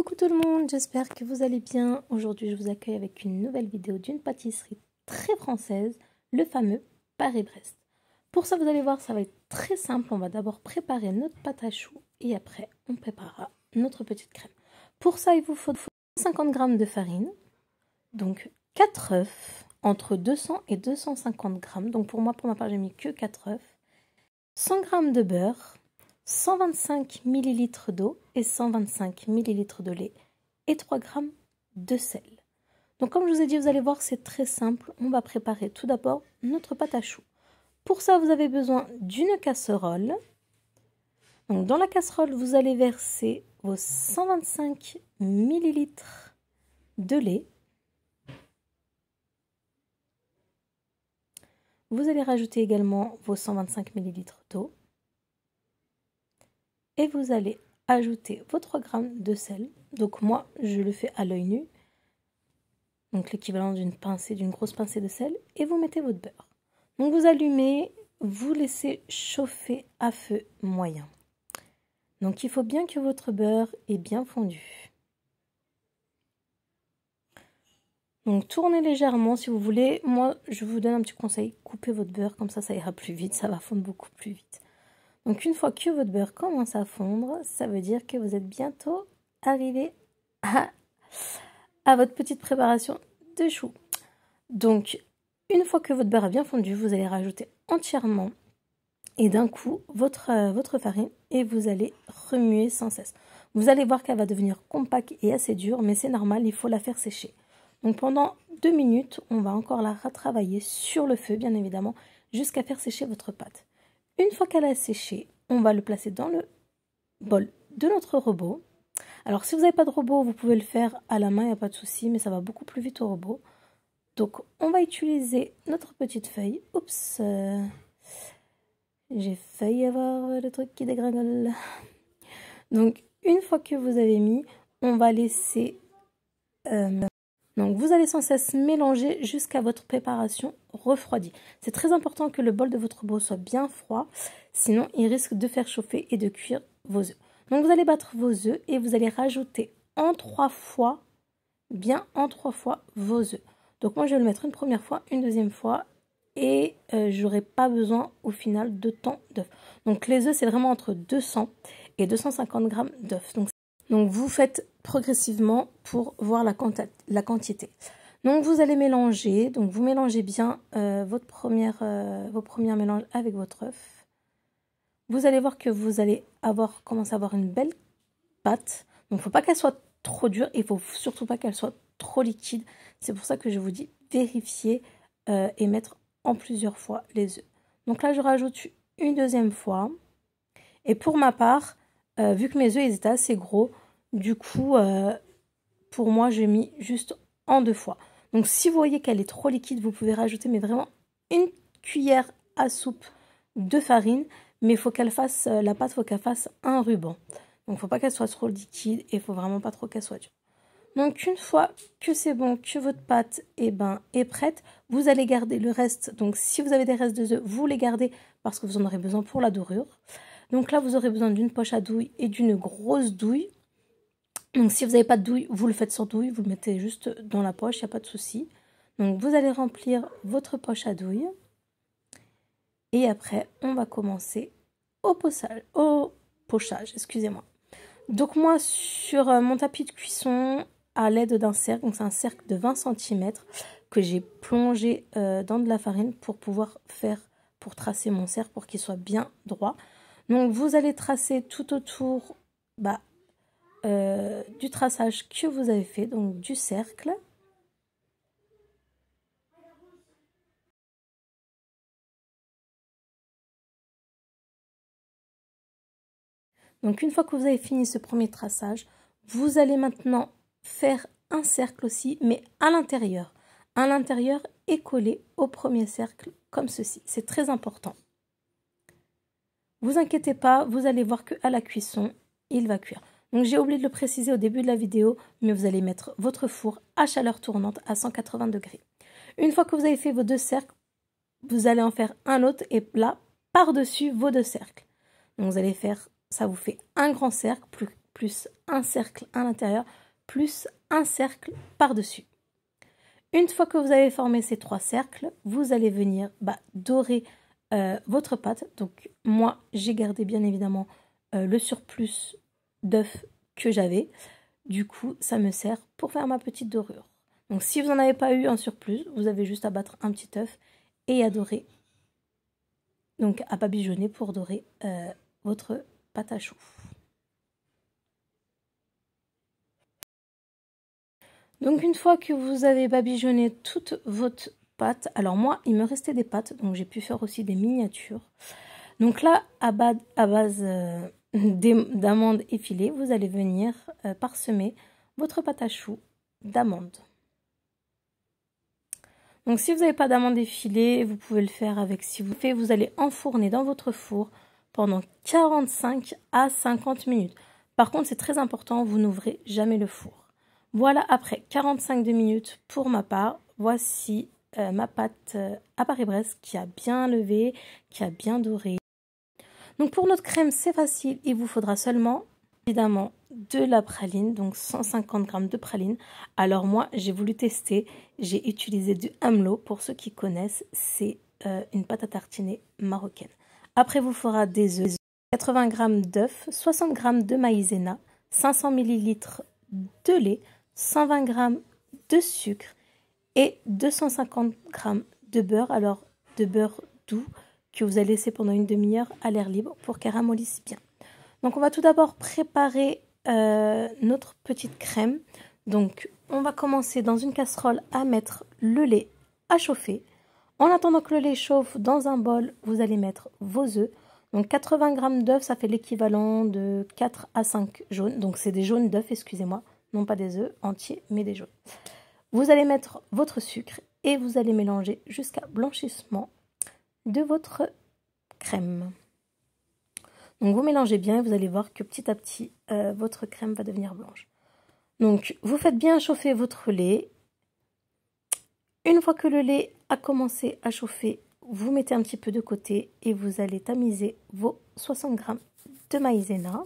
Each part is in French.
Coucou tout le monde, j'espère que vous allez bien. Aujourd'hui, je vous accueille avec une nouvelle vidéo d'une pâtisserie très française, le fameux Paris-Brest. Pour ça, vous allez voir, ça va être très simple. On va d'abord préparer notre pâte à choux et après, on préparera notre petite crème. Pour ça, il vous faut 50 g de farine, donc 4 œufs, entre 200 et 250 g. Donc pour moi, pour ma part, j'ai mis que 4 œufs. 100 g de beurre, 125 ml d'eau et 125 ml de lait et 3 g de sel. Donc comme je vous ai dit, vous allez voir, c'est très simple. On va préparer tout d'abord notre pâte à choux. Pour ça, vous avez besoin d'une casserole. Donc dans la casserole, vous allez verser vos 125 ml de lait. Vous allez rajouter également vos 125 ml d'eau et vous allez ajouter vos 3 grammes de sel. Donc moi, je le fais à l'œil nu, donc l'équivalent d'une pincée, d'une grosse pincée de sel, et vous mettez votre beurre. Donc vous allumez, vous laissez chauffer à feu moyen. Donc il faut bien que votre beurre est bien fondu. Donc tournez légèrement si vous voulez. Moi, je vous donne un petit conseil, coupez votre beurre, comme ça, ça ira plus vite, ça va fondre beaucoup plus vite. Donc une fois que votre beurre commence à fondre, ça veut dire que vous êtes bientôt arrivé à, votre petite préparation de choux. Donc une fois que votre beurre a bien fondu, vous allez rajouter entièrement et d'un coup votre, euh, votre farine et vous allez remuer sans cesse. Vous allez voir qu'elle va devenir compacte et assez dure, mais c'est normal, il faut la faire sécher. Donc pendant deux minutes, on va encore la retravailler sur le feu, bien évidemment, jusqu'à faire sécher votre pâte. Une fois qu'elle a séché, on va le placer dans le bol de notre robot. Alors si vous n'avez pas de robot, vous pouvez le faire à la main, il n'y a pas de souci, mais ça va beaucoup plus vite au robot. Donc on va utiliser notre petite feuille. Oups, euh, j'ai failli avoir le truc qui dégringole. Donc une fois que vous avez mis, on va laisser... Euh, donc vous allez sans cesse mélanger jusqu'à votre préparation refroidie. C'est très important que le bol de votre beau soit bien froid, sinon il risque de faire chauffer et de cuire vos œufs. Donc vous allez battre vos œufs et vous allez rajouter en trois fois, bien en trois fois vos œufs. Donc moi je vais le mettre une première fois, une deuxième fois et je euh, j'aurai pas besoin au final de tant d'œufs. Donc les œufs c'est vraiment entre 200 et 250 grammes d'œufs. Donc vous faites progressivement pour voir la, quantité. Donc vous allez mélanger, donc vous mélangez bien euh, votre première, euh, vos premiers mélanges avec votre œuf. Vous allez voir que vous allez avoir commencer à avoir une belle pâte. Donc il ne faut pas qu'elle soit trop dure et il faut surtout pas qu'elle soit trop liquide. C'est pour ça que je vous dis vérifier euh, et mettre en plusieurs fois les œufs. Donc là je rajoute une deuxième fois. Et pour ma part, euh, vu que mes œufs étaient assez gros, du coup, euh, pour moi, j'ai mis juste en deux fois. Donc si vous voyez qu'elle est trop liquide, vous pouvez rajouter mais vraiment une cuillère à soupe de farine, mais faut qu'elle fasse euh, la pâte, faut qu'elle fasse un ruban. Donc il faut pas qu'elle soit trop liquide et faut vraiment pas trop qu'elle soit dure. Donc une fois que c'est bon, que votre pâte eh ben, est prête, vous allez garder le reste. Donc si vous avez des restes de œufs, vous les gardez parce que vous en aurez besoin pour la dorure. Donc là, vous aurez besoin d'une poche à douille et d'une grosse douille. Donc si vous n'avez pas de douille, vous le faites sans douille, vous le mettez juste dans la poche, il n'y a pas de souci. Donc vous allez remplir votre poche à douille. Et après, on va commencer au pochage. pochage excusez-moi. Donc moi, sur euh, mon tapis de cuisson, à l'aide d'un cercle, donc c'est un cercle de 20 cm que j'ai plongé euh, dans de la farine pour pouvoir faire, pour tracer mon cercle, pour qu'il soit bien droit. Donc vous allez tracer tout autour bah, euh, du traçage que vous avez fait, donc du cercle. Donc une fois que vous avez fini ce premier traçage, vous allez maintenant faire un cercle aussi, mais à l'intérieur. À l'intérieur et coller au premier cercle comme ceci. C'est très important. Vous inquiétez pas, vous allez voir que à la cuisson, il va cuire. Donc j'ai oublié de le préciser au début de la vidéo, mais vous allez mettre votre four à chaleur tournante à 180 degrés. Une fois que vous avez fait vos deux cercles, vous allez en faire un autre et là, par-dessus vos deux cercles. Donc vous allez faire, ça vous fait un grand cercle, plus, un cercle à l'intérieur, plus un cercle par-dessus. Une fois que vous avez formé ces trois cercles, vous allez venir bah, dorer euh, votre pâte. Donc moi, j'ai gardé bien évidemment euh, le surplus d'œufs que j'avais. Du coup, ça me sert pour faire ma petite dorure. Donc si vous n'en avez pas eu un surplus, vous avez juste à battre un petit œuf et à dorer. Donc à babigeonner pour dorer euh, votre pâte à choux. Donc une fois que vous avez babigeonné toute votre alors moi, il me restait des pâtes, donc j'ai pu faire aussi des miniatures. Donc là, à base, à base euh, d'amandes effilées, vous allez venir euh, parsemer votre pâte à choux d'amandes. Donc si vous n'avez pas d'amandes effilées, vous pouvez le faire avec si vous faites, vous allez enfourner dans votre four pendant 45 à 50 minutes. Par contre, c'est très important, vous n'ouvrez jamais le four. Voilà, après 45 minutes pour ma part, voici euh, ma pâte euh, à Paris-Brest qui a bien levé, qui a bien doré. Donc pour notre crème, c'est facile. Il vous faudra seulement, évidemment, de la praline, donc 150 g de praline. Alors moi, j'ai voulu tester. J'ai utilisé du Hamelot, Pour ceux qui connaissent, c'est euh, une pâte à tartiner marocaine. Après, vous fera des œufs. 80 g d'œufs, 60 g de maïzena, 500 ml de lait, 120 g de sucre, et 250 g de beurre, alors de beurre doux que vous allez laisser pendant une demi-heure à l'air libre pour qu'elle bien. Donc on va tout d'abord préparer euh, notre petite crème. Donc on va commencer dans une casserole à mettre le lait à chauffer. En attendant que le lait chauffe, dans un bol, vous allez mettre vos œufs. Donc 80 g d'œufs, ça fait l'équivalent de 4 à 5 jaunes. Donc c'est des jaunes d'œufs, excusez-moi. Non pas des œufs entiers, mais des jaunes. Vous allez mettre votre sucre et vous allez mélanger jusqu'à blanchissement de votre crème. Donc vous mélangez bien et vous allez voir que petit à petit euh, votre crème va devenir blanche. Donc vous faites bien chauffer votre lait. Une fois que le lait a commencé à chauffer, vous mettez un petit peu de côté et vous allez tamiser vos 60 g de maïzena.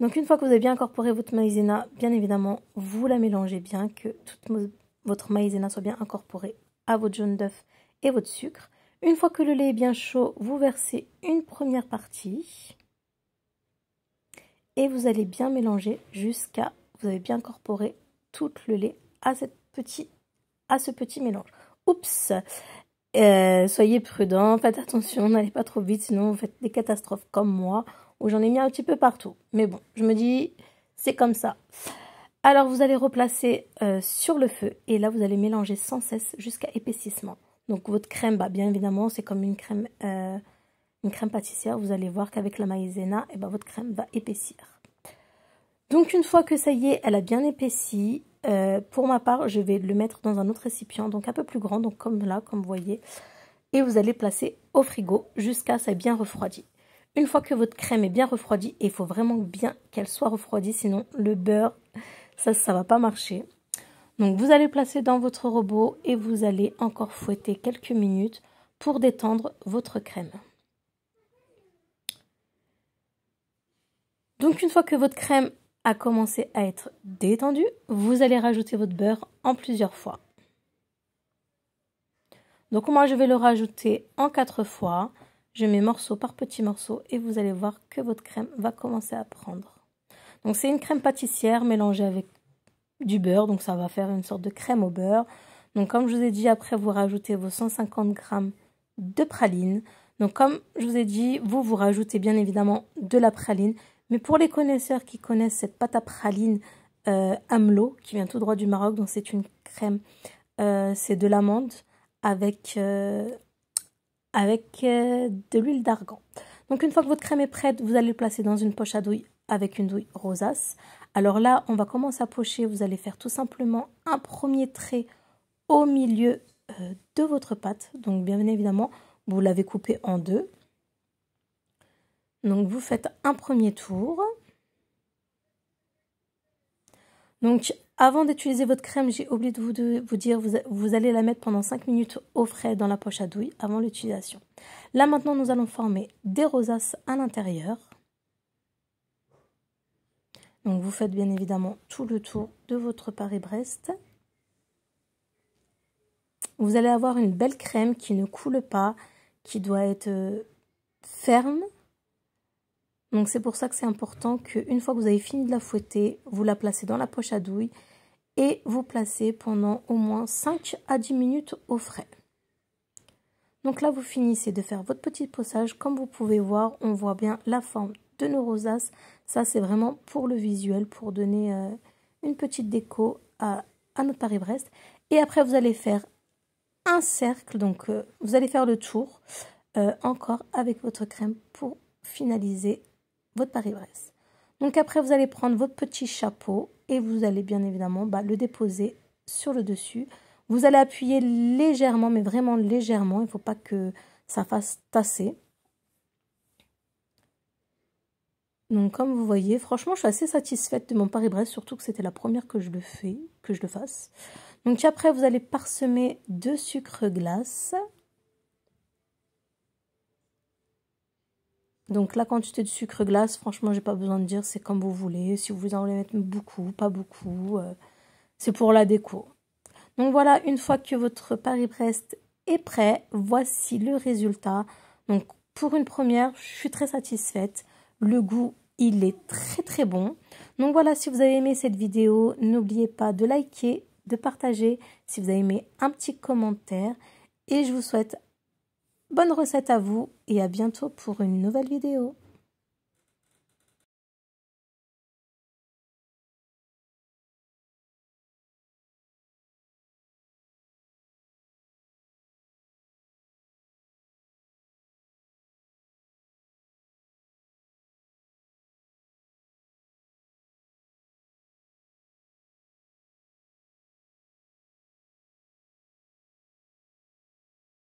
Donc une fois que vous avez bien incorporé votre maïzena, bien évidemment, vous la mélangez bien, que toute votre maïzena soit bien incorporée à votre jaune d'œuf et votre sucre. Une fois que le lait est bien chaud, vous versez une première partie et vous allez bien mélanger jusqu'à vous avez bien incorporé tout le lait à, à ce petit mélange. Oups euh, Soyez prudent, faites attention, n'allez pas trop vite, sinon vous faites des catastrophes comme moi où j'en ai mis un petit peu partout. Mais bon, je me dis, c'est comme ça. Alors vous allez replacer euh, sur le feu et là vous allez mélanger sans cesse jusqu'à épaississement. Donc votre crème, bah, bien évidemment, c'est comme une crème, euh, une crème pâtissière. Vous allez voir qu'avec la maïzena, et eh ben, votre crème va épaissir. Donc une fois que ça y est, elle a bien épaissi, euh, pour ma part, je vais le mettre dans un autre récipient, donc un peu plus grand, donc comme là, comme vous voyez. Et vous allez placer au frigo jusqu'à ça ait bien refroidi. Une fois que votre crème est bien refroidie, et il faut vraiment bien qu'elle soit refroidie, sinon le beurre, ça, ça va pas marcher. Donc vous allez placer dans votre robot et vous allez encore fouetter quelques minutes pour détendre votre crème. Donc une fois que votre crème a commencé à être détendue, vous allez rajouter votre beurre en plusieurs fois. Donc moi je vais le rajouter en quatre fois. Je mets morceau par petit morceau et vous allez voir que votre crème va commencer à prendre. Donc c'est une crème pâtissière mélangée avec du beurre, donc ça va faire une sorte de crème au beurre. Donc comme je vous ai dit, après vous rajoutez vos 150 g de praline. Donc comme je vous ai dit, vous vous rajoutez bien évidemment de la praline. Mais pour les connaisseurs qui connaissent cette pâte à praline euh, Amlo, qui vient tout droit du Maroc, donc c'est une crème, euh, c'est de l'amande avec euh, avec euh, de l'huile d'argan. Donc une fois que votre crème est prête, vous allez le placer dans une poche à douille avec une douille rosace. Alors là, on va commencer à pocher. Vous allez faire tout simplement un premier trait au milieu euh, de votre pâte. Donc bien évidemment, vous l'avez coupé en deux. Donc vous faites un premier tour. Donc avant d'utiliser votre crème, j'ai oublié de vous, dire, vous, vous, allez la mettre pendant 5 minutes au frais dans la poche à douille avant l'utilisation. Là maintenant, nous allons former des rosaces à l'intérieur. Donc vous faites bien évidemment tout le tour de votre Paris-Brest. Vous allez avoir une belle crème qui ne coule pas, qui doit être euh, ferme donc c'est pour ça que c'est important qu'une fois que vous avez fini de la fouetter, vous la placez dans la poche à douille et vous placez pendant au moins 5 à 10 minutes au frais. Donc là, vous finissez de faire votre petit possage. Comme vous pouvez voir, on voit bien la forme de nos rosaces. Ça, c'est vraiment pour le visuel, pour donner euh, une petite déco à, notre Paris-Brest. Et après, vous allez faire un cercle. Donc, euh, vous allez faire le tour euh, encore avec votre crème pour finaliser votre paris Donc après, vous allez prendre votre petit chapeau et vous allez bien évidemment bah, le déposer sur le dessus. Vous allez appuyer légèrement, mais vraiment légèrement. Il ne faut pas que ça fasse tasser. Donc comme vous voyez, franchement, je suis assez satisfaite de mon Paris-Brest, surtout que c'était la première que je le fais, que je le fasse. Donc après, vous allez parsemer de sucre glace. Donc la quantité de sucre glace, franchement, j'ai pas besoin de dire, c'est comme vous voulez. Si vous en voulez mettre beaucoup, pas beaucoup, euh, c'est pour la déco. Donc voilà, une fois que votre Paris-Brest est prêt, voici le résultat. Donc pour une première, je suis très satisfaite. Le goût, il est très très bon. Donc voilà, si vous avez aimé cette vidéo, n'oubliez pas de liker, de partager, si vous avez aimé un petit commentaire. Et je vous souhaite Bonne recette à vous et à bientôt pour une nouvelle vidéo.